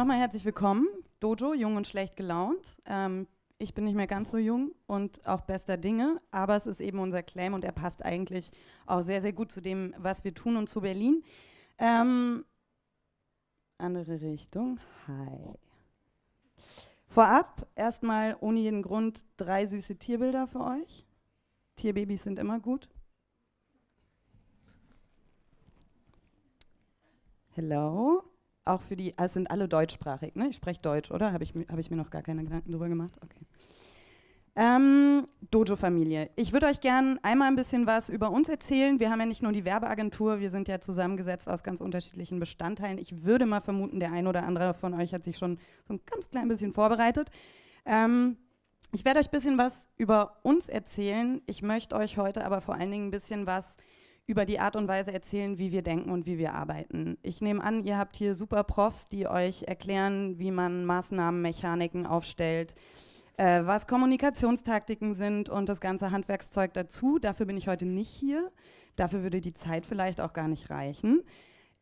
nochmal herzlich willkommen. Dojo, jung und schlecht gelaunt. Ähm, ich bin nicht mehr ganz so jung und auch bester Dinge, aber es ist eben unser Claim und er passt eigentlich auch sehr, sehr gut zu dem, was wir tun und zu Berlin. Ähm, andere Richtung. Hi. Vorab erstmal ohne jeden Grund drei süße Tierbilder für euch. Tierbabys sind immer gut. Hello auch für die, also sind alle deutschsprachig, ne? Ich spreche Deutsch, oder? Habe ich, hab ich mir noch gar keine Gedanken darüber gemacht? Okay. Ähm, Dojo-Familie. Ich würde euch gerne einmal ein bisschen was über uns erzählen. Wir haben ja nicht nur die Werbeagentur, wir sind ja zusammengesetzt aus ganz unterschiedlichen Bestandteilen. Ich würde mal vermuten, der ein oder andere von euch hat sich schon so ein ganz klein bisschen vorbereitet. Ähm, ich werde euch ein bisschen was über uns erzählen. Ich möchte euch heute aber vor allen Dingen ein bisschen was äh, über die Art und Weise erzählen, wie wir denken und wie wir arbeiten. Ich nehme an, ihr habt hier super Profs, die euch erklären, wie man Maßnahmenmechaniken aufstellt, äh, was Kommunikationstaktiken sind und das ganze Handwerkszeug dazu. Dafür bin ich heute nicht hier. Dafür würde die Zeit vielleicht auch gar nicht reichen.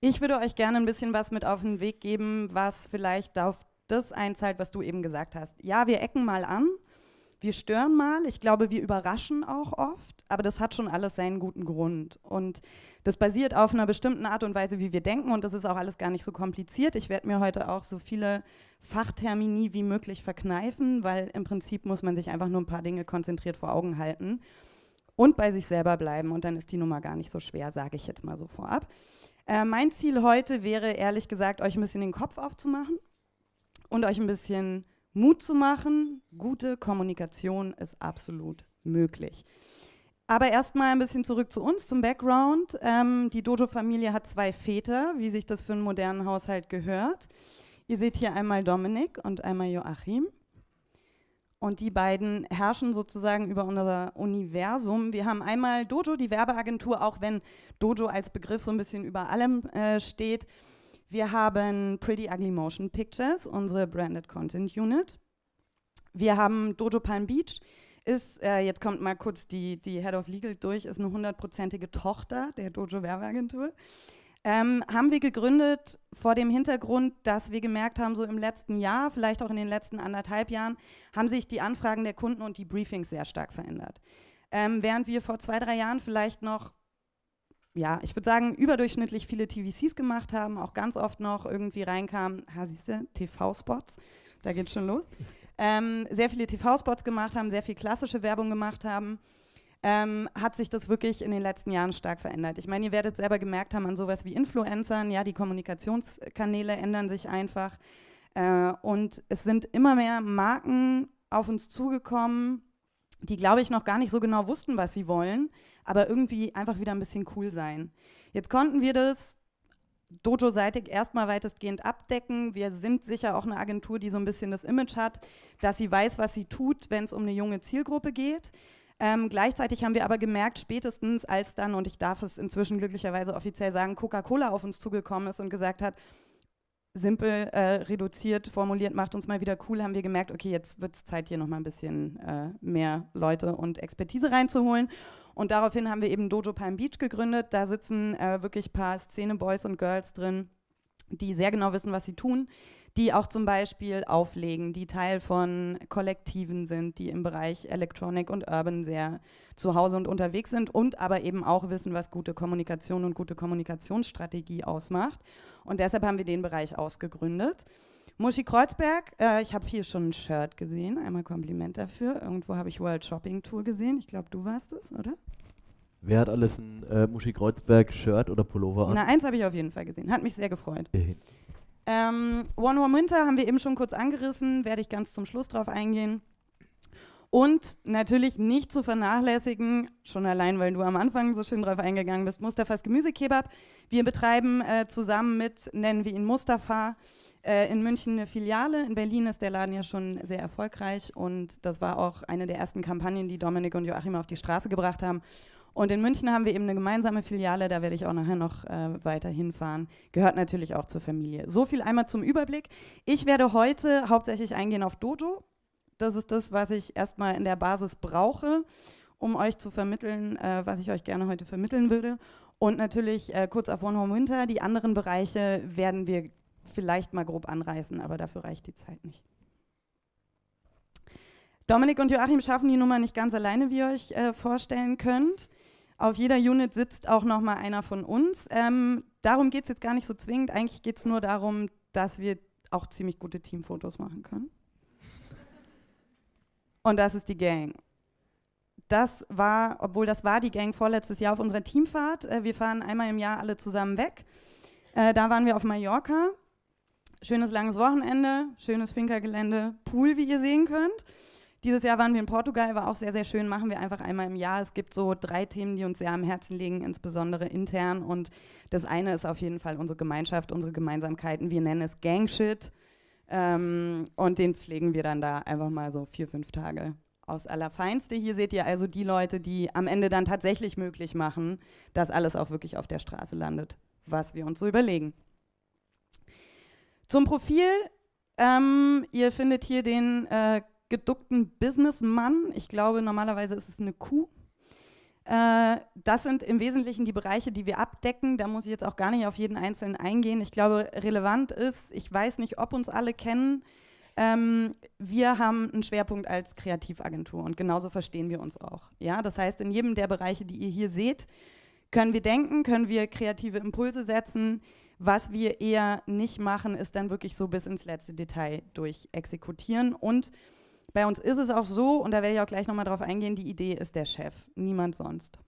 Ich würde euch gerne ein bisschen was mit auf den Weg geben, was vielleicht auf das einzahlt, was du eben gesagt hast. Ja, wir ecken mal an, wir stören mal. Ich glaube, wir überraschen auch oft aber das hat schon alles seinen guten Grund. Und das basiert auf einer bestimmten Art und Weise, wie wir denken und das ist auch alles gar nicht so kompliziert. Ich werde mir heute auch so viele Fachtermini wie möglich verkneifen, weil im Prinzip muss man sich einfach nur ein paar Dinge konzentriert vor Augen halten und bei sich selber bleiben und dann ist die Nummer gar nicht so schwer, sage ich jetzt mal so vorab. Äh, mein Ziel heute wäre ehrlich gesagt, euch ein bisschen den Kopf aufzumachen und euch ein bisschen Mut zu machen. Gute Kommunikation ist absolut möglich. Aber erstmal ein bisschen zurück zu uns, zum Background. Ähm, die Dojo-Familie hat zwei Väter, wie sich das für einen modernen Haushalt gehört. Ihr seht hier einmal Dominik und einmal Joachim. Und die beiden herrschen sozusagen über unser Universum. Wir haben einmal Dojo, die Werbeagentur, auch wenn Dojo als Begriff so ein bisschen über allem äh, steht. Wir haben Pretty Ugly Motion Pictures, unsere Branded Content Unit. Wir haben Dojo Palm Beach, ist, äh, jetzt kommt mal kurz die, die Head of Legal durch, ist eine hundertprozentige Tochter der Dojo Werbeagentur. Ähm, haben wir gegründet vor dem Hintergrund, dass wir gemerkt haben, so im letzten Jahr, vielleicht auch in den letzten anderthalb Jahren, haben sich die Anfragen der Kunden und die Briefings sehr stark verändert. Ähm, während wir vor zwei, drei Jahren vielleicht noch, ja, ich würde sagen, überdurchschnittlich viele TVCs gemacht haben, auch ganz oft noch irgendwie reinkamen, ha, siehst du, TV-Spots, da geht's schon los ähm, sehr viele TV-Spots gemacht haben, sehr viel klassische Werbung gemacht haben, ähm, hat sich das wirklich in den letzten Jahren stark verändert. Ich meine, ihr werdet selber gemerkt haben an sowas wie Influencern, ja, die Kommunikationskanäle ändern sich einfach. Äh, und es sind immer mehr Marken auf uns zugekommen, die, glaube ich, noch gar nicht so genau wussten, was sie wollen, aber irgendwie einfach wieder ein bisschen cool sein. Jetzt konnten wir das Dojo-seitig erstmal weitestgehend abdecken. Wir sind sicher auch eine Agentur, die so ein bisschen das Image hat, dass sie weiß, was sie tut, wenn es um eine junge Zielgruppe geht. Ähm, gleichzeitig haben wir aber gemerkt, spätestens als dann, und ich darf es inzwischen glücklicherweise offiziell sagen, Coca-Cola auf uns zugekommen ist und gesagt hat, simpel äh, reduziert formuliert, macht uns mal wieder cool, haben wir gemerkt, okay, jetzt wird es Zeit, hier nochmal ein bisschen äh, mehr Leute und Expertise reinzuholen. Und daraufhin haben wir eben Dojo Palm Beach gegründet. Da sitzen äh, wirklich ein paar Szene-Boys und Girls drin, die sehr genau wissen, was sie tun, die auch zum Beispiel auflegen, die Teil von Kollektiven sind, die im Bereich Electronic und Urban sehr zu Hause und unterwegs sind und aber eben auch wissen, was gute Kommunikation und gute Kommunikationsstrategie ausmacht. Und deshalb haben wir den Bereich ausgegründet. Muschi Kreuzberg, äh, ich habe hier schon ein Shirt gesehen, einmal Kompliment dafür. Irgendwo habe ich World Shopping Tour gesehen. Ich glaube, du warst es, oder? Wer hat alles ein äh, Muschi Kreuzberg Shirt oder Pullover an? Na, eins habe ich auf jeden Fall gesehen. Hat mich sehr gefreut. Äh, ähm, One Warm Winter haben wir eben schon kurz angerissen, werde ich ganz zum Schluss drauf eingehen. Und natürlich nicht zu vernachlässigen, schon allein, weil du am Anfang so schön drauf eingegangen bist, Mustafas Gemüsekebab. Wir betreiben äh, zusammen mit, nennen wir ihn Mustafa, äh, in München eine Filiale. In Berlin ist der Laden ja schon sehr erfolgreich und das war auch eine der ersten Kampagnen, die Dominik und Joachim auf die Straße gebracht haben. Und in München haben wir eben eine gemeinsame Filiale, da werde ich auch nachher noch äh, weiter hinfahren. Gehört natürlich auch zur Familie. So viel einmal zum Überblick. Ich werde heute hauptsächlich eingehen auf Dojo. Das ist das, was ich erstmal in der Basis brauche, um euch zu vermitteln, äh, was ich euch gerne heute vermitteln würde. Und natürlich äh, kurz auf One Home Winter. Die anderen Bereiche werden wir vielleicht mal grob anreißen, aber dafür reicht die Zeit nicht. Dominik und Joachim schaffen die Nummer nicht ganz alleine, wie ihr euch äh, vorstellen könnt. Auf jeder Unit sitzt auch nochmal einer von uns. Ähm, darum geht es jetzt gar nicht so zwingend. Eigentlich geht es nur darum, dass wir auch ziemlich gute Teamfotos machen können. Und das ist die Gang. Das war, obwohl das war die Gang vorletztes Jahr auf unserer Teamfahrt. Äh, wir fahren einmal im Jahr alle zusammen weg. Äh, da waren wir auf Mallorca. Schönes langes Wochenende, schönes Finkergelände, Pool, wie ihr sehen könnt. Dieses Jahr waren wir in Portugal, war auch sehr, sehr schön. Machen wir einfach einmal im Jahr. Es gibt so drei Themen, die uns sehr am Herzen liegen, insbesondere intern. Und das eine ist auf jeden Fall unsere Gemeinschaft, unsere Gemeinsamkeiten. Wir nennen es Gangshit. Ähm, und den pflegen wir dann da einfach mal so vier, fünf Tage aus Allerfeinste. Hier seht ihr also die Leute, die am Ende dann tatsächlich möglich machen, dass alles auch wirklich auf der Straße landet, was wir uns so überlegen. Zum Profil. Ähm, ihr findet hier den äh, geduckten Businessmann. Ich glaube, normalerweise ist es eine Kuh. Äh, das sind im Wesentlichen die Bereiche, die wir abdecken. Da muss ich jetzt auch gar nicht auf jeden einzelnen eingehen. Ich glaube, relevant ist, ich weiß nicht, ob uns alle kennen, ähm, wir haben einen Schwerpunkt als Kreativagentur und genauso verstehen wir uns auch. Ja, das heißt, in jedem der Bereiche, die ihr hier seht, können wir denken, können wir kreative Impulse setzen. Was wir eher nicht machen, ist dann wirklich so bis ins letzte Detail durchexekutieren und exekutieren. Bei uns ist es auch so, und da werde ich auch gleich nochmal drauf eingehen, die Idee ist der Chef, niemand sonst.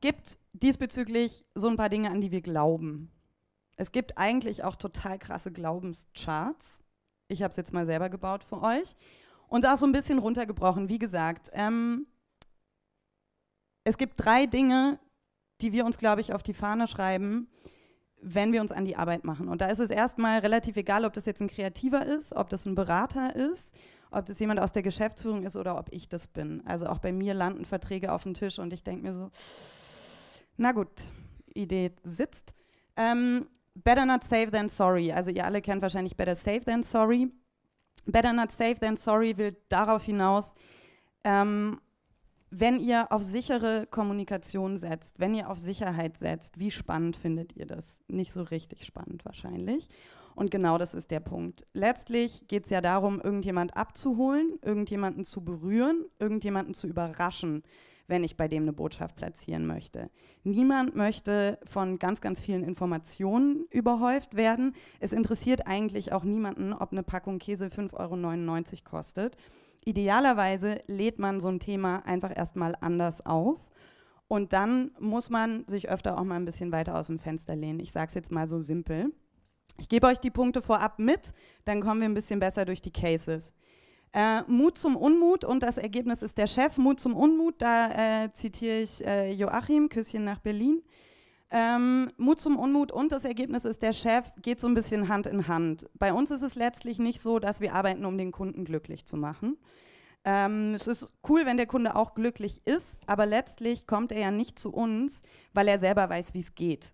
Gibt diesbezüglich so ein paar Dinge, an die wir glauben. Es gibt eigentlich auch total krasse Glaubenscharts. Ich habe es jetzt mal selber gebaut für euch. Und auch so ein bisschen runtergebrochen, wie gesagt. Ähm, es gibt drei Dinge, die wir uns, glaube ich, auf die Fahne schreiben, wenn wir uns an die Arbeit machen. Und da ist es erstmal relativ egal, ob das jetzt ein Kreativer ist, ob das ein Berater ist, ob das jemand aus der Geschäftsführung ist oder ob ich das bin. Also auch bei mir landen Verträge auf dem Tisch und ich denke mir so, na gut, Idee sitzt. Ähm, better not safe than sorry. Also ihr alle kennt wahrscheinlich Better safe than sorry. Better not safe than sorry will darauf hinaus, ähm, wenn ihr auf sichere Kommunikation setzt, wenn ihr auf Sicherheit setzt, wie spannend findet ihr das? Nicht so richtig spannend wahrscheinlich. Und genau das ist der Punkt. Letztlich geht es ja darum, irgendjemand abzuholen, irgendjemanden zu berühren, irgendjemanden zu überraschen, wenn ich bei dem eine Botschaft platzieren möchte. Niemand möchte von ganz, ganz vielen Informationen überhäuft werden. Es interessiert eigentlich auch niemanden, ob eine Packung Käse 5,99 Euro kostet Idealerweise lädt man so ein Thema einfach erstmal anders auf. Und dann muss man sich öfter auch mal ein bisschen weiter aus dem Fenster lehnen. Ich sage es jetzt mal so simpel. Ich gebe euch die Punkte vorab mit, dann kommen wir ein bisschen besser durch die Cases. Äh, Mut zum Unmut und das Ergebnis ist der Chef. Mut zum Unmut, da äh, zitiere ich äh, Joachim, Küsschen nach Berlin. Ähm, Mut zum Unmut und das Ergebnis ist, der Chef geht so ein bisschen Hand in Hand. Bei uns ist es letztlich nicht so, dass wir arbeiten, um den Kunden glücklich zu machen. Ähm, es ist cool, wenn der Kunde auch glücklich ist, aber letztlich kommt er ja nicht zu uns, weil er selber weiß, wie es geht.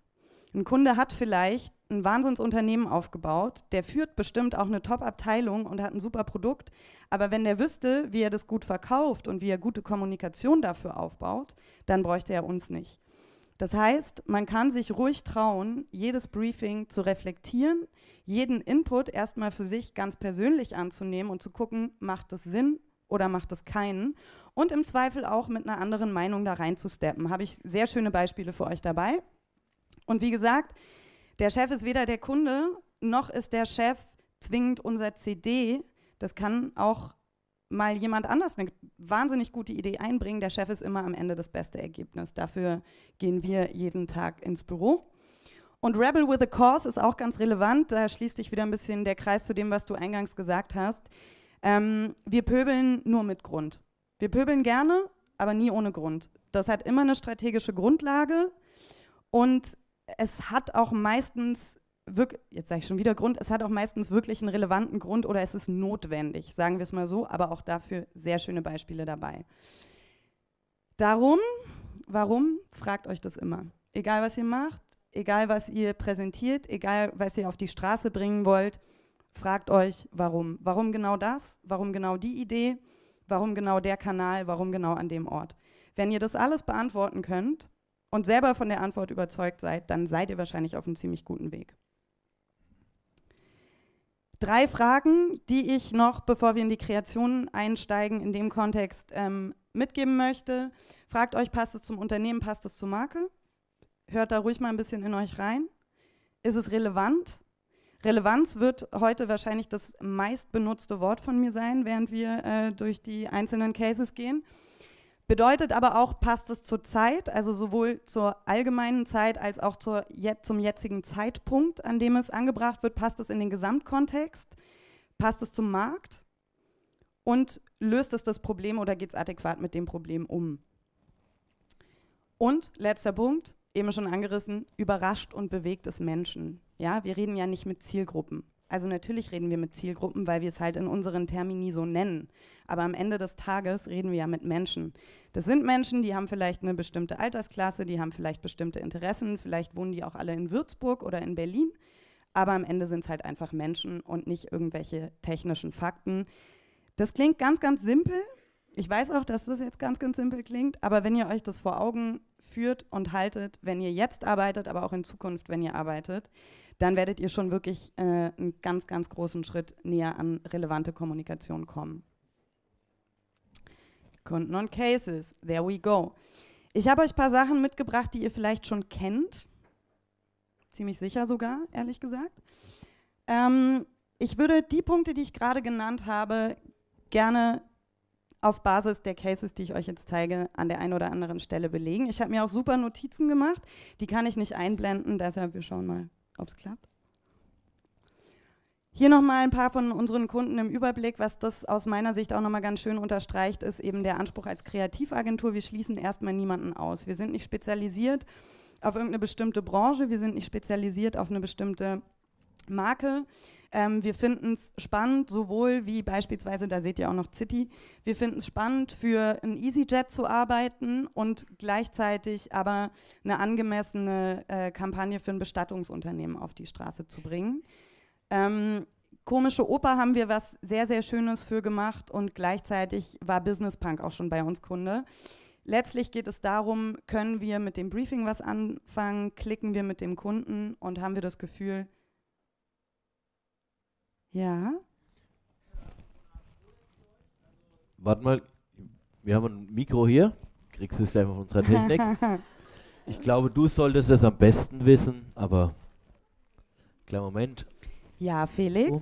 Ein Kunde hat vielleicht ein Wahnsinnsunternehmen aufgebaut, der führt bestimmt auch eine Top-Abteilung und hat ein super Produkt, aber wenn der wüsste, wie er das gut verkauft und wie er gute Kommunikation dafür aufbaut, dann bräuchte er uns nicht. Das heißt, man kann sich ruhig trauen, jedes Briefing zu reflektieren, jeden Input erstmal für sich ganz persönlich anzunehmen und zu gucken, macht es Sinn oder macht es keinen. Und im Zweifel auch mit einer anderen Meinung da reinzusteppen. Habe ich sehr schöne Beispiele für euch dabei. Und wie gesagt, der Chef ist weder der Kunde, noch ist der Chef zwingend unser CD. Das kann auch mal jemand anders eine wahnsinnig gute Idee einbringen. Der Chef ist immer am Ende das beste Ergebnis. Dafür gehen wir jeden Tag ins Büro. Und Rebel with a Cause ist auch ganz relevant. Da schließt sich wieder ein bisschen der Kreis zu dem, was du eingangs gesagt hast. Ähm, wir pöbeln nur mit Grund. Wir pöbeln gerne, aber nie ohne Grund. Das hat immer eine strategische Grundlage und es hat auch meistens wirklich, jetzt sage ich schon wieder Grund, es hat auch meistens wirklich einen relevanten Grund oder es ist notwendig, sagen wir es mal so, aber auch dafür sehr schöne Beispiele dabei. Darum, warum, fragt euch das immer. Egal was ihr macht, egal was ihr präsentiert, egal was ihr auf die Straße bringen wollt, fragt euch warum. Warum genau das? Warum genau die Idee? Warum genau der Kanal? Warum genau an dem Ort? Wenn ihr das alles beantworten könnt und selber von der Antwort überzeugt seid, dann seid ihr wahrscheinlich auf einem ziemlich guten Weg drei Fragen, die ich noch, bevor wir in die Kreation einsteigen, in dem Kontext ähm, mitgeben möchte. Fragt euch, passt es zum Unternehmen, passt es zur Marke? Hört da ruhig mal ein bisschen in euch rein. Ist es relevant? Relevanz wird heute wahrscheinlich das meistbenutzte Wort von mir sein, während wir äh, durch die einzelnen Cases gehen. Bedeutet aber auch, passt es zur Zeit, also sowohl zur allgemeinen Zeit als auch zur, zum jetzigen Zeitpunkt, an dem es angebracht wird, passt es in den Gesamtkontext, passt es zum Markt und löst es das Problem oder geht es adäquat mit dem Problem um? Und letzter Punkt, eben schon angerissen, überrascht und bewegt es Menschen. Ja, wir reden ja nicht mit Zielgruppen. Also natürlich reden wir mit Zielgruppen, weil wir es halt in unseren Termini so nennen. Aber am Ende des Tages reden wir ja mit Menschen. Das sind Menschen, die haben vielleicht eine bestimmte Altersklasse, die haben vielleicht bestimmte Interessen, vielleicht wohnen die auch alle in Würzburg oder in Berlin. Aber am Ende sind es halt einfach Menschen und nicht irgendwelche technischen Fakten. Das klingt ganz, ganz simpel. Ich weiß auch, dass das jetzt ganz, ganz simpel klingt. Aber wenn ihr euch das vor Augen führt und haltet, wenn ihr jetzt arbeitet, aber auch in Zukunft, wenn ihr arbeitet, dann werdet ihr schon wirklich äh, einen ganz, ganz großen Schritt näher an relevante Kommunikation kommen. Kunden und Cases, there we go. Ich habe euch ein paar Sachen mitgebracht, die ihr vielleicht schon kennt. Ziemlich sicher sogar, ehrlich gesagt. Ähm, ich würde die Punkte, die ich gerade genannt habe, gerne auf Basis der Cases, die ich euch jetzt zeige, an der einen oder anderen Stelle belegen. Ich habe mir auch super Notizen gemacht, die kann ich nicht einblenden, deshalb wir schauen mal ob es klappt. Hier nochmal ein paar von unseren Kunden im Überblick. Was das aus meiner Sicht auch nochmal ganz schön unterstreicht, ist eben der Anspruch als Kreativagentur. Wir schließen erstmal niemanden aus. Wir sind nicht spezialisiert auf irgendeine bestimmte Branche, wir sind nicht spezialisiert auf eine bestimmte Marke. Ähm, wir finden es spannend, sowohl wie beispielsweise, da seht ihr auch noch City, wir finden es spannend, für ein EasyJet zu arbeiten und gleichzeitig aber eine angemessene äh, Kampagne für ein Bestattungsunternehmen auf die Straße zu bringen. Ähm, komische Oper haben wir was sehr, sehr Schönes für gemacht und gleichzeitig war Business Punk auch schon bei uns Kunde. Letztlich geht es darum, können wir mit dem Briefing was anfangen, klicken wir mit dem Kunden und haben wir das Gefühl, ja. Warte mal, wir haben ein Mikro hier. Kriegst du es gleich mal von unserer Technik. ich glaube, du solltest es am besten wissen, aber kleinen Moment. Ja, Felix. Oh.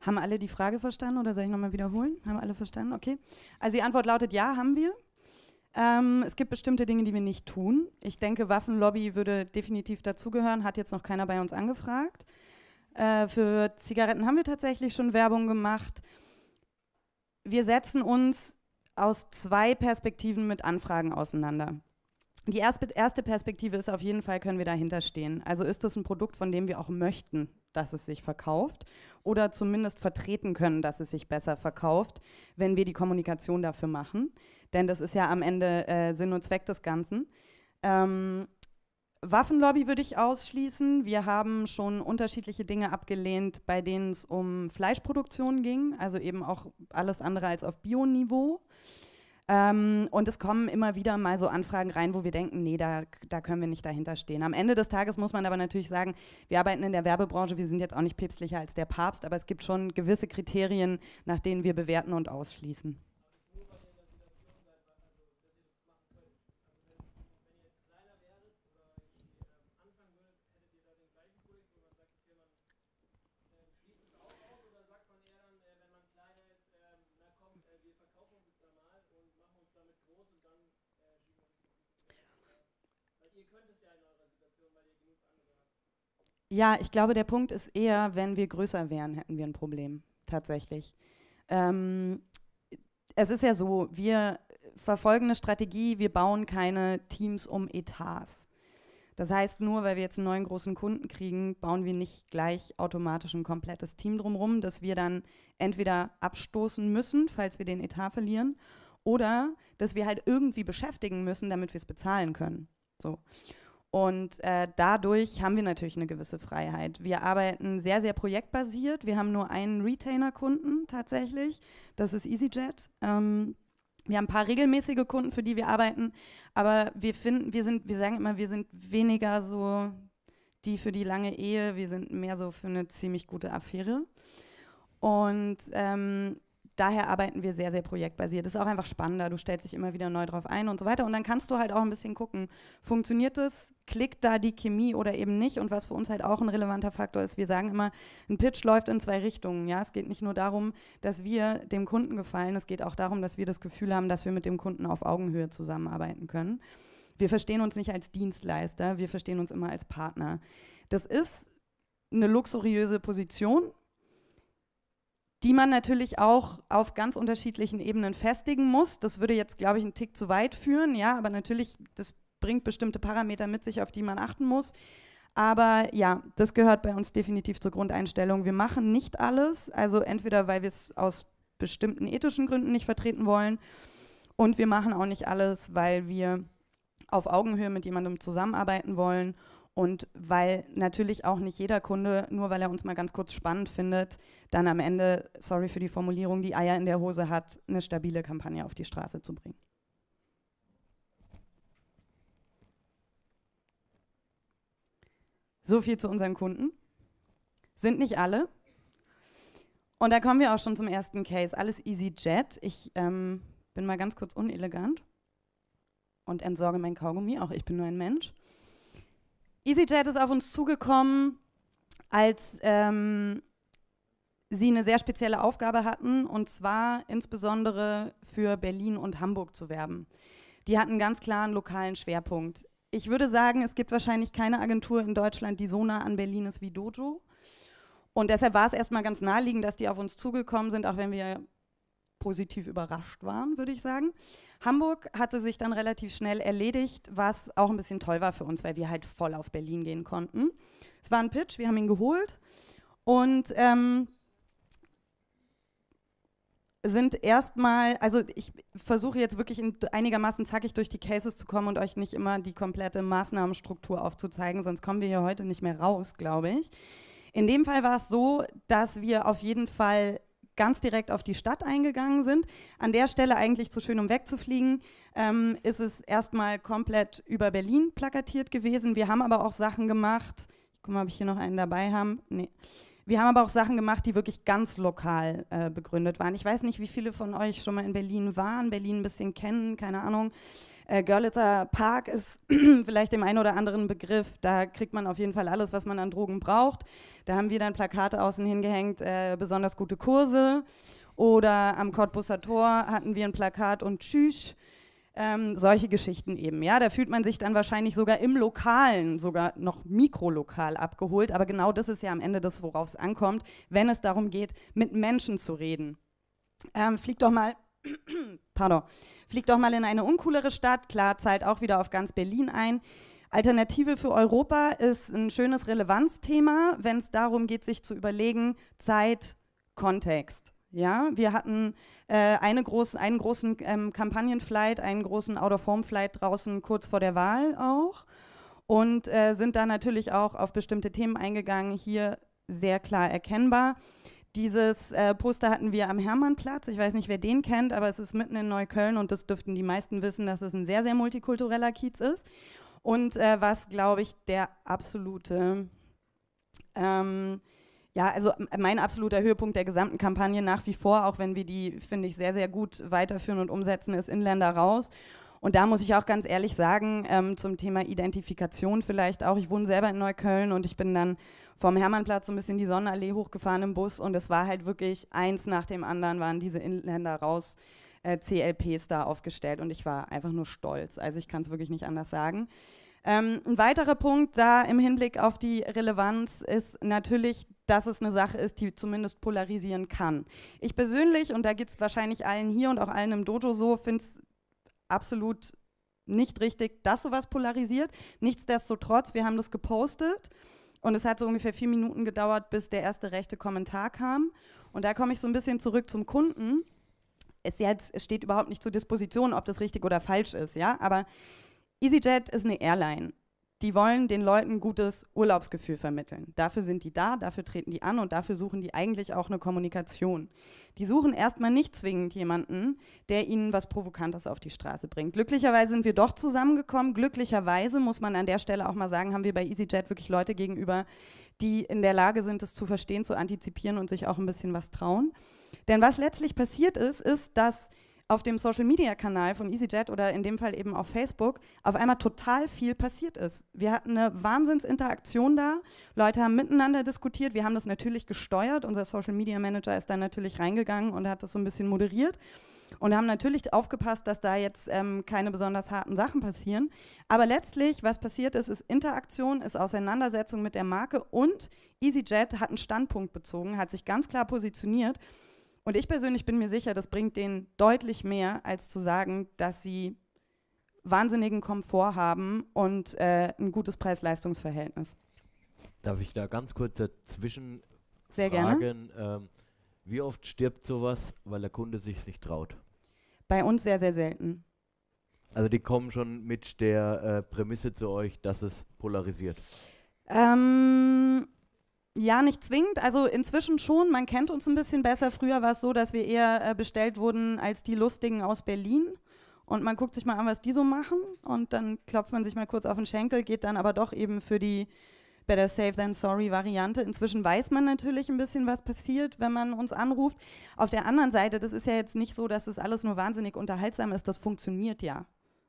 Haben alle die Frage verstanden oder soll ich nochmal wiederholen? Haben alle verstanden? Okay. Also die Antwort lautet ja, haben wir. Ähm, es gibt bestimmte Dinge, die wir nicht tun. Ich denke, Waffenlobby würde definitiv dazugehören, hat jetzt noch keiner bei uns angefragt. Äh, für Zigaretten haben wir tatsächlich schon Werbung gemacht. Wir setzen uns aus zwei Perspektiven mit Anfragen auseinander die erste, Perspektive ist auf jeden Fall, können wir dahinter stehen. Also ist es ein Produkt, von dem wir auch möchten, dass es sich verkauft oder zumindest vertreten können, dass es sich besser verkauft, wenn wir die Kommunikation dafür machen. Denn das ist ja am Ende äh, Sinn und Zweck des Ganzen. Ähm, Waffenlobby würde ich ausschließen. Wir haben schon unterschiedliche Dinge abgelehnt, bei denen es um Fleischproduktion ging, also eben auch alles andere als auf Bioniveau. niveau ähm, und es kommen immer wieder mal so Anfragen rein, wo wir denken, nee, da, da können wir nicht dahinter stehen. Am Ende des Tages muss man aber natürlich sagen, wir arbeiten in der Werbebranche, wir sind jetzt auch nicht päpstlicher als der Papst, aber es gibt schon gewisse Kriterien, nach denen wir bewerten und ausschließen. Ja, ich glaube, der Punkt ist eher, wenn wir größer wären, hätten wir ein Problem, tatsächlich. Ähm, es ist ja so, wir verfolgen eine Strategie, wir bauen keine Teams um Etats. Das heißt, nur weil wir jetzt einen neuen großen Kunden kriegen, bauen wir nicht gleich automatisch ein komplettes Team drumherum, das wir dann entweder abstoßen müssen, falls wir den Etat verlieren, oder dass wir halt irgendwie beschäftigen müssen, damit wir es bezahlen können. So. Und äh, dadurch haben wir natürlich eine gewisse Freiheit. Wir arbeiten sehr, sehr projektbasiert. Wir haben nur einen Retainer-Kunden tatsächlich. Das ist EasyJet. Ähm, wir haben ein paar regelmäßige Kunden, für die wir arbeiten, aber wir finden, wir sind, wir sagen immer, wir sind weniger so die für die lange Ehe, wir sind mehr so für eine ziemlich gute Affäre. Und ähm, Daher arbeiten wir sehr, sehr projektbasiert. Das ist auch einfach spannender. Du stellst dich immer wieder neu drauf ein und so weiter. Und dann kannst du halt auch ein bisschen gucken, funktioniert es, klickt da die Chemie oder eben nicht. Und was für uns halt auch ein relevanter Faktor ist, wir sagen immer, ein Pitch läuft in zwei Richtungen. Ja, es geht nicht nur darum, dass wir dem Kunden gefallen, es geht auch darum, dass wir das Gefühl haben, dass wir mit dem Kunden auf Augenhöhe zusammenarbeiten können. Wir verstehen uns nicht als Dienstleister, wir verstehen uns immer als Partner. Das ist eine luxuriöse Position, die man natürlich auch auf ganz unterschiedlichen Ebenen festigen muss. Das würde jetzt, glaube ich, einen Tick zu weit führen, ja, aber natürlich, das bringt bestimmte Parameter mit sich, auf die man achten muss. Aber ja, das gehört bei uns definitiv zur Grundeinstellung. Wir machen nicht alles, also entweder weil wir es aus bestimmten ethischen Gründen nicht vertreten wollen und wir machen auch nicht alles, weil wir auf Augenhöhe mit jemandem zusammenarbeiten wollen und weil natürlich auch nicht jeder Kunde, nur weil er uns mal ganz kurz spannend findet, dann am Ende, sorry für die Formulierung, die Eier in der Hose hat, eine stabile Kampagne auf die Straße zu bringen. So viel zu unseren Kunden. Sind nicht alle. Und da kommen wir auch schon zum ersten Case. Alles EasyJet. Ich ähm, bin mal ganz kurz unelegant und entsorge mein Kaugummi. Auch ich bin nur ein Mensch. EasyJet ist auf uns zugekommen, als ähm, sie eine sehr spezielle Aufgabe hatten, und zwar insbesondere für Berlin und Hamburg zu werben. Die hatten einen ganz klaren lokalen Schwerpunkt. Ich würde sagen, es gibt wahrscheinlich keine Agentur in Deutschland, die so nah an Berlin ist wie Dojo. Und deshalb war es erstmal ganz naheliegend, dass die auf uns zugekommen sind, auch wenn wir positiv überrascht waren, würde ich sagen. Hamburg hatte sich dann relativ schnell erledigt, was auch ein bisschen toll war für uns, weil wir halt voll auf Berlin gehen konnten. Es war ein Pitch, wir haben ihn geholt und ähm, sind erstmal, also ich versuche jetzt wirklich einigermaßen zackig durch die Cases zu kommen und euch nicht immer die komplette Maßnahmenstruktur aufzuzeigen, sonst kommen wir hier heute nicht mehr raus, glaube ich. In dem Fall war es so, dass wir auf jeden Fall ganz direkt auf die Stadt eingegangen sind. An der Stelle eigentlich zu schön, um wegzufliegen, ähm, ist es erstmal komplett über Berlin plakatiert gewesen. Wir haben aber auch Sachen gemacht. Ich gucke mal, ob ich hier noch einen dabei habe. Nee. Wir haben aber auch Sachen gemacht, die wirklich ganz lokal äh, begründet waren. Ich weiß nicht, wie viele von euch schon mal in Berlin waren, Berlin ein bisschen kennen, keine Ahnung. Äh, Görlitzer Park ist vielleicht dem einen oder anderen Begriff. Da kriegt man auf jeden Fall alles, was man an Drogen braucht. Da haben wir dann Plakate außen hingehängt, äh, besonders gute Kurse. Oder am Cottbusser Tor hatten wir ein Plakat und Tschüss. Ähm, solche Geschichten eben. Ja, da fühlt man sich dann wahrscheinlich sogar im Lokalen, sogar noch mikrolokal abgeholt. Aber genau das ist ja am Ende das, worauf es ankommt, wenn es darum geht, mit Menschen zu reden. Ähm, flieg doch mal Pardon. Fliegt doch mal in eine uncoolere Stadt. Klar, zahlt auch wieder auf ganz Berlin ein. Alternative für Europa ist ein schönes Relevanzthema, wenn es darum geht, sich zu überlegen, Zeit, Kontext. Ja, wir hatten äh, eine groß, einen großen ähm, Kampagnenflight, einen großen Out-of-Home-Flight draußen kurz vor der Wahl auch und äh, sind da natürlich auch auf bestimmte Themen eingegangen, hier sehr klar erkennbar. Dieses äh, Poster hatten wir am Hermannplatz. Ich weiß nicht, wer den kennt, aber es ist mitten in Neukölln und das dürften die meisten wissen, dass es ein sehr, sehr multikultureller Kiez ist. Und äh, was, glaube ich, der absolute, ähm, ja, also mein absoluter Höhepunkt der gesamten Kampagne nach wie vor, auch wenn wir die, finde ich, sehr, sehr gut weiterführen und umsetzen, ist Inländer raus. Und da muss ich auch ganz ehrlich sagen, ähm, zum Thema Identifikation vielleicht auch. Ich wohne selber in Neukölln und ich bin dann vom Hermannplatz so ein bisschen die Sonnenallee hochgefahren im Bus und es war halt wirklich eins nach dem anderen waren diese Inländer raus. Äh, CLPs da aufgestellt und ich war einfach nur stolz. Also ich kann es wirklich nicht anders sagen. Ähm, ein weiterer Punkt da im Hinblick auf die Relevanz ist natürlich, dass es eine Sache ist, die zumindest polarisieren kann. Ich persönlich, und da geht es wahrscheinlich allen hier und auch allen im Dojo so, finde es absolut nicht richtig, dass sowas polarisiert. Nichtsdestotrotz, wir haben das gepostet. Und es hat so ungefähr vier Minuten gedauert, bis der erste rechte Kommentar kam. Und da komme ich so ein bisschen zurück zum Kunden. Es, steht überhaupt nicht zur Disposition, ob das richtig oder falsch ist, ja. Aber EasyJet ist eine Airline die wollen den Leuten gutes Urlaubsgefühl vermitteln. Dafür sind die da, dafür treten die an und dafür suchen die eigentlich auch eine Kommunikation. Die suchen erstmal nicht zwingend jemanden, der ihnen was Provokantes auf die Straße bringt. Glücklicherweise sind wir doch zusammengekommen. Glücklicherweise muss man an der Stelle auch mal sagen, haben wir bei EasyJet wirklich Leute gegenüber, die in der Lage sind, es zu verstehen, zu antizipieren und sich auch ein bisschen was trauen. Denn was letztlich passiert ist, ist, dass auf dem Social-Media-Kanal von EasyJet oder in dem Fall eben auf Facebook auf einmal total viel passiert ist. Wir hatten eine Wahnsinnsinteraktion da, Leute haben miteinander diskutiert, wir haben das natürlich gesteuert, unser Social-Media-Manager ist da natürlich reingegangen und hat das so ein bisschen moderiert und haben natürlich aufgepasst, dass da jetzt ähm, keine besonders harten Sachen passieren. Aber letztlich, was passiert ist, ist Interaktion, ist Auseinandersetzung mit der Marke und EasyJet hat einen Standpunkt bezogen, hat sich ganz klar positioniert und ich persönlich bin mir sicher, das bringt denen deutlich mehr, als zu sagen, dass sie wahnsinnigen Komfort haben und äh, ein gutes Preis-Leistungs-Verhältnis. Darf ich da ganz kurz dazwischen Sehr fragen, ähm, wie oft stirbt sowas, weil der Kunde sich nicht traut? Bei uns sehr, sehr selten. Also die kommen schon mit der äh, Prämisse zu euch, dass es polarisiert. Ähm, ja, nicht zwingend. Also inzwischen schon, man kennt uns ein bisschen besser. Früher war es so, dass wir eher äh, bestellt wurden als die Lustigen aus Berlin. Und man guckt sich mal an, was die so machen. Und dann klopft man sich mal kurz auf den Schenkel, geht dann aber doch eben für die Better Safe Than Sorry Variante. Inzwischen weiß man natürlich ein bisschen, was passiert, wenn man uns anruft. Auf der anderen Seite, das ist ja jetzt nicht so, dass das alles nur wahnsinnig unterhaltsam ist. Das funktioniert ja.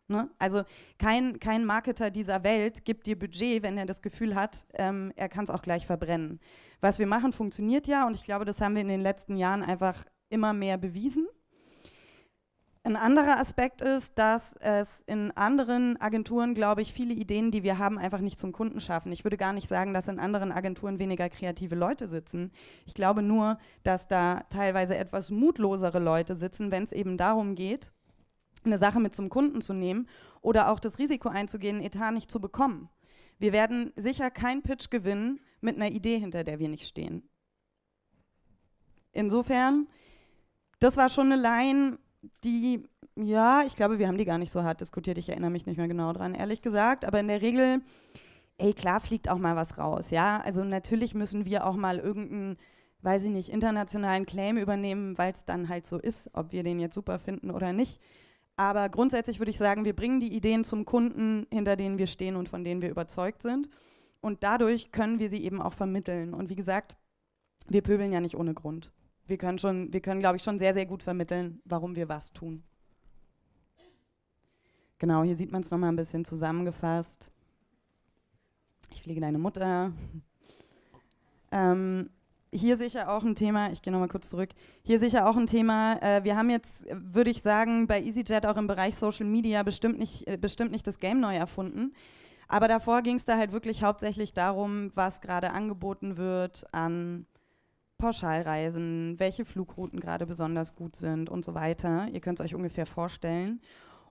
Ne? Also kein, kein Marketer dieser Welt gibt dir Budget, wenn er das Gefühl hat, ähm, er kann es auch gleich verbrennen. Was wir machen, funktioniert ja und ich glaube, das haben wir in den letzten Jahren einfach immer mehr bewiesen. Ein anderer Aspekt ist, dass es in anderen Agenturen, glaube ich, viele Ideen, die wir haben, einfach nicht zum Kunden schaffen. Ich würde gar nicht sagen, dass in anderen Agenturen weniger kreative Leute sitzen. Ich glaube nur, dass da teilweise etwas mutlosere Leute sitzen, wenn es eben darum geht, eine Sache mit zum Kunden zu nehmen oder auch das Risiko einzugehen, einen Etat nicht zu bekommen. Wir werden sicher keinen Pitch gewinnen mit einer Idee, hinter der wir nicht stehen. Insofern, das war schon eine Line, die, ja, ich glaube, wir haben die gar nicht so hart diskutiert. Ich erinnere mich nicht mehr genau dran, ehrlich gesagt. Aber in der Regel, ey, klar fliegt auch mal was raus, ja. Also natürlich müssen wir auch mal irgendeinen, weiß ich nicht, internationalen Claim übernehmen, weil es dann halt so ist, ob wir den jetzt super finden oder nicht. Aber grundsätzlich würde ich sagen, wir bringen die Ideen zum Kunden, hinter denen wir stehen und von denen wir überzeugt sind. Und dadurch können wir sie eben auch vermitteln. Und wie gesagt, wir pöbeln ja nicht ohne Grund. Wir können schon, wir können, glaube ich, schon sehr, sehr gut vermitteln, warum wir was tun. Genau, hier sieht man es nochmal ein bisschen zusammengefasst. Ich pflege deine Mutter. Ähm, hier sicher auch ein Thema, ich gehe nochmal kurz zurück, hier sicher auch ein Thema, äh, wir haben jetzt, würde ich sagen, bei EasyJet auch im Bereich Social Media bestimmt nicht, äh, bestimmt nicht das Game neu erfunden. Aber davor ging es da halt wirklich hauptsächlich darum, was gerade angeboten wird an Pauschalreisen, welche Flugrouten gerade besonders gut sind und so weiter. Ihr könnt es euch ungefähr vorstellen.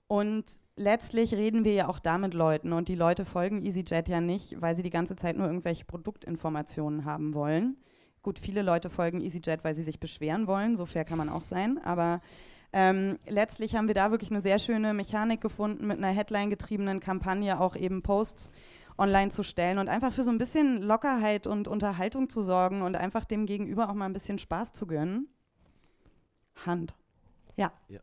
Und letztlich reden wir ja auch da mit Leuten und die Leute folgen EasyJet ja nicht, weil sie die ganze Zeit nur irgendwelche Produktinformationen haben wollen, Gut, viele Leute folgen EasyJet, weil sie sich beschweren wollen. So fair kann man auch sein. Aber ähm, letztlich haben wir da wirklich eine sehr schöne Mechanik gefunden, mit einer Headline-getriebenen Kampagne auch eben Posts online zu stellen und einfach für so ein bisschen Lockerheit und Unterhaltung zu sorgen und einfach dem Gegenüber auch mal ein bisschen Spaß zu gönnen. Hand. Ja. ja.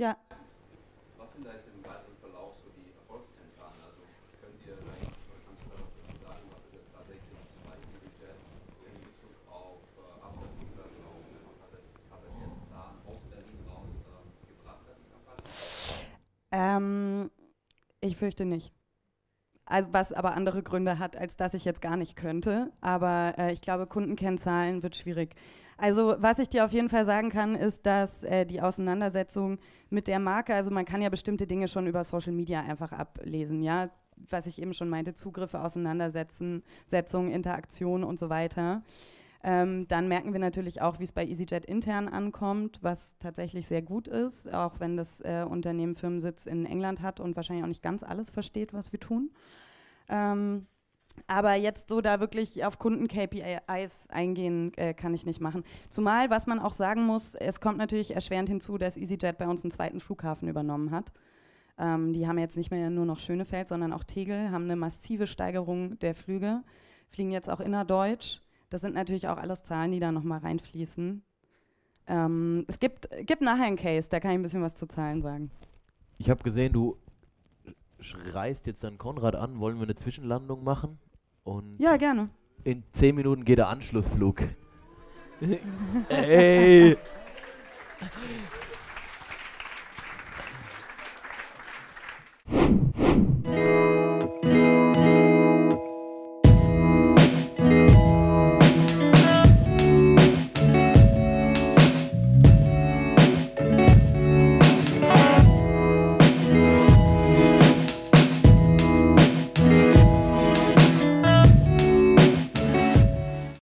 Ja. Was sind da jetzt im weiteren Verlauf so die Erfolgskennzahlen? Also können wir da jetzt, kannst du da was dazu sagen, was ist jetzt tatsächlich bei beigefügt habt in Bezug auf äh, Absatzzugang, auf Passagierzahlen äh, aus Berlin raus äh, gebracht hat? Ähm, ich fürchte nicht. Also was aber andere Gründe hat, als dass ich jetzt gar nicht könnte. Aber äh, ich glaube, Kundenkennzahlen wird schwierig. Also was ich dir auf jeden Fall sagen kann, ist, dass äh, die Auseinandersetzung mit der Marke, also man kann ja bestimmte Dinge schon über Social Media einfach ablesen, ja. Was ich eben schon meinte, Zugriffe, Auseinandersetzungen, Interaktionen und so weiter. Ähm, dann merken wir natürlich auch, wie es bei EasyJet intern ankommt, was tatsächlich sehr gut ist, auch wenn das äh, Unternehmen Firmensitz in England hat und wahrscheinlich auch nicht ganz alles versteht, was wir tun. Ähm, aber jetzt so da wirklich auf Kunden-KPIs eingehen, äh, kann ich nicht machen. Zumal, was man auch sagen muss, es kommt natürlich erschwerend hinzu, dass EasyJet bei uns einen zweiten Flughafen übernommen hat. Ähm, die haben jetzt nicht mehr nur noch Schönefeld, sondern auch Tegel, haben eine massive Steigerung der Flüge, fliegen jetzt auch innerdeutsch. Das sind natürlich auch alles Zahlen, die da nochmal reinfließen. Ähm, es gibt, gibt nachher einen Case, da kann ich ein bisschen was zu Zahlen sagen. Ich habe gesehen, du schreist jetzt dann Konrad an, wollen wir eine Zwischenlandung machen? Und ja, gerne. In 10 Minuten geht der Anschlussflug. Ey!